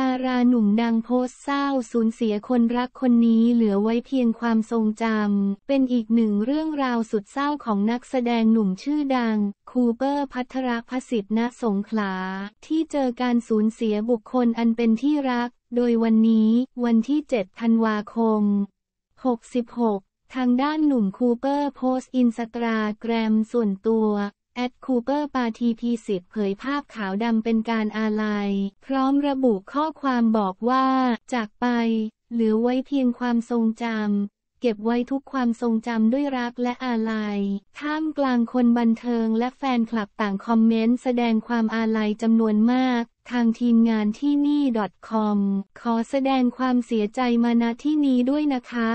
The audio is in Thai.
ดาราหนุ่มดังโพสเศร้าสูญเสียคนรักคนนี้เหลือไว้เพียงความทรงจำเป็นอีกหนึ่งเรื่องราวสุดเศร้าของนักแสดงหนุ่มชื่อดัง คูเปอร์พัทรพสิทธิ์ณสงขลา ที่เจอการสูญเสียบุคคลอันเป็นที่รัก โดยวันนี้ วันที่7 ธันวาคม 66 ทางด้านหนุ่มคูเปอร์โพสอินสตาแกรมส่วนตัวแอดคูเปอร์ปาทีพีสิบเผยภาพขาวดำเป็นการอาลัย พร้อมระบุข้อความบอกว่า จากไปเหลือไว้เพียงความทรงจำเก็บไว้ทุกความทรงจำด้วยรักและอาลัยท่ามกลางคนบันเทิงและแฟนคลับต่างคอมเมนต์ แสดงความอาลัยจำนวนมาก ทางทีมงานที่นี่ .com ขอแสดงความเสียใจมาณที่นี้ด้วยนะคะ